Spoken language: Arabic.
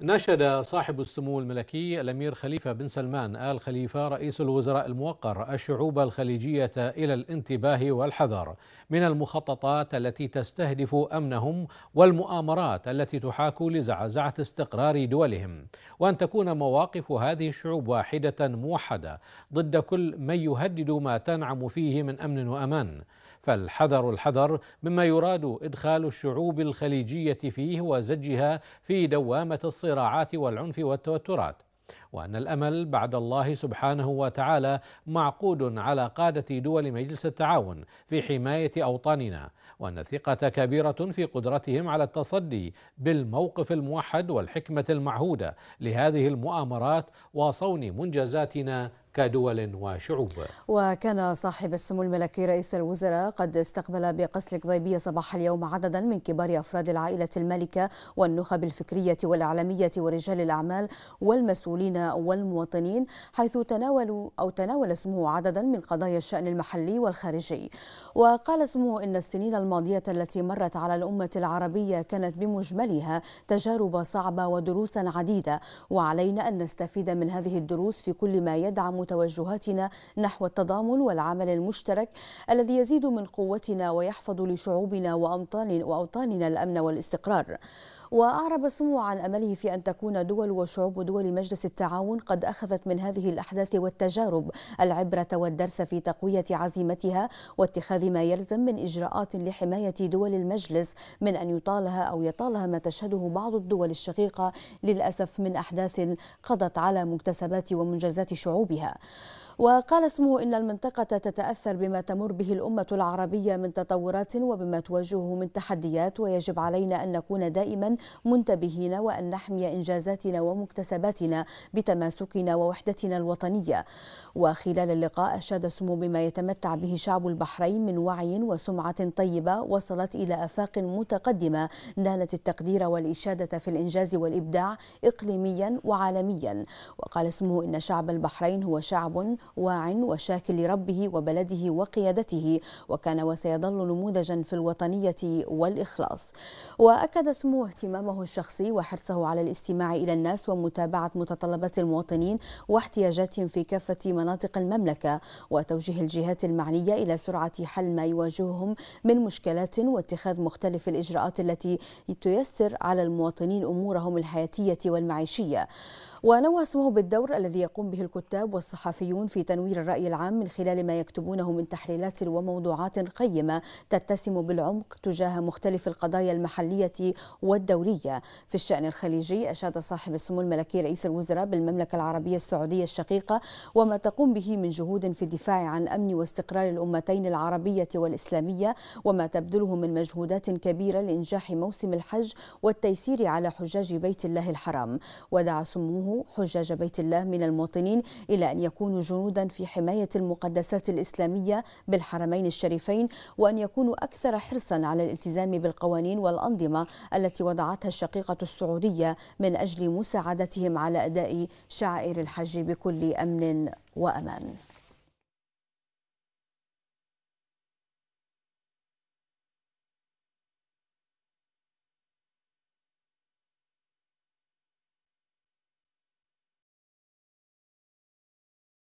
نشد صاحب السمو الملكي الأمير خليفة بن سلمان آل خليفة رئيس الوزراء الموقر الشعوب الخليجية إلى الانتباه والحذر من المخططات التي تستهدف أمنهم والمؤامرات التي تحاك لزعزعة استقرار دولهم وأن تكون مواقف هذه الشعوب واحدة موحدة ضد كل من يهدد ما تنعم فيه من أمن وأمان فالحذر الحذر مما يراد إدخال الشعوب الخليجية فيه وزجها في دوامة الصراع الصراعات والعنف والتوترات وأن الأمل بعد الله سبحانه وتعالى معقود على قادة دول مجلس التعاون في حماية أوطاننا وأن الثقة كبيرة في قدرتهم على التصدي بالموقف الموحد والحكمة المعهودة لهذه المؤامرات وصون منجزاتنا كدول وشعوب وكان صاحب السمو الملكي رئيس الوزراء قد استقبل بقصر قضيبية صباح اليوم عددا من كبار أفراد العائلة المالكة والنخب الفكرية والإعلامية ورجال الأعمال والمسؤولين المواطنين والمواطنين حيث تناولوا أو تناول اسمه عددا من قضايا الشأن المحلي والخارجي وقال اسمه إن السنين الماضية التي مرت على الأمة العربية كانت بمجملها تجارب صعبة ودروسا عديدة وعلينا أن نستفيد من هذه الدروس في كل ما يدعم توجهاتنا نحو التضامن والعمل المشترك الذي يزيد من قوتنا ويحفظ لشعوبنا وأوطاننا الأمن والاستقرار وأعرب سمو عن أمله في أن تكون دول وشعوب دول مجلس التعاون قد أخذت من هذه الأحداث والتجارب العبرة والدرس في تقوية عزيمتها واتخاذ ما يلزم من إجراءات لحماية دول المجلس من أن يطالها أو يطالها ما تشهده بعض الدول الشقيقة للأسف من أحداث قضت على مكتسبات ومنجزات شعوبها وقال اسمه إن المنطقة تتأثر بما تمر به الأمة العربية من تطورات وبما تواجهه من تحديات ويجب علينا أن نكون دائما منتبهين وأن نحمي إنجازاتنا ومكتسباتنا بتماسكنا ووحدتنا الوطنية وخلال اللقاء أشاد سمو بما يتمتع به شعب البحرين من وعي وسمعة طيبة وصلت إلى آفاق متقدمة نالت التقدير والإشادة في الإنجاز والإبداع إقليميا وعالميا وقال اسمه إن شعب البحرين هو شعب واع وشاكل لربه وبلده وقيادته وكان وسيظل نموذجا في الوطنية والإخلاص وأكد سمو اهتمامه الشخصي وحرصه على الاستماع إلى الناس ومتابعة متطلبات المواطنين واحتياجاتهم في كافة مناطق المملكة وتوجيه الجهات المعنية إلى سرعة حل ما يواجههم من مشكلات واتخاذ مختلف الإجراءات التي تيسر على المواطنين أمورهم الحياتية والمعيشية ونوى اسمه بالدور الذي يقوم به الكتاب والصحفيون في تنوير الرأي العام من خلال ما يكتبونه من تحليلات وموضوعات قيمة تتسم بالعمق تجاه مختلف القضايا المحلية والدولية في الشأن الخليجي أشاد صاحب السمو الملكي رئيس الوزراء بالمملكة العربية السعودية الشقيقة وما تقوم به من جهود في الدفاع عن أمن واستقرار الأمتين العربية والإسلامية وما تبذله من مجهودات كبيرة لإنجاح موسم الحج والتيسير على حجاج بيت الله الحرام ودعا سموه حجاج بيت الله من المواطنين إلى أن يكونوا جنودا في حماية المقدسات الإسلامية بالحرمين الشريفين وأن يكونوا أكثر حرصا على الالتزام بالقوانين والأنظمة التي وضعتها الشقيقة السعودية من أجل مساعدتهم على أداء شعائر الحج بكل أمن وأمان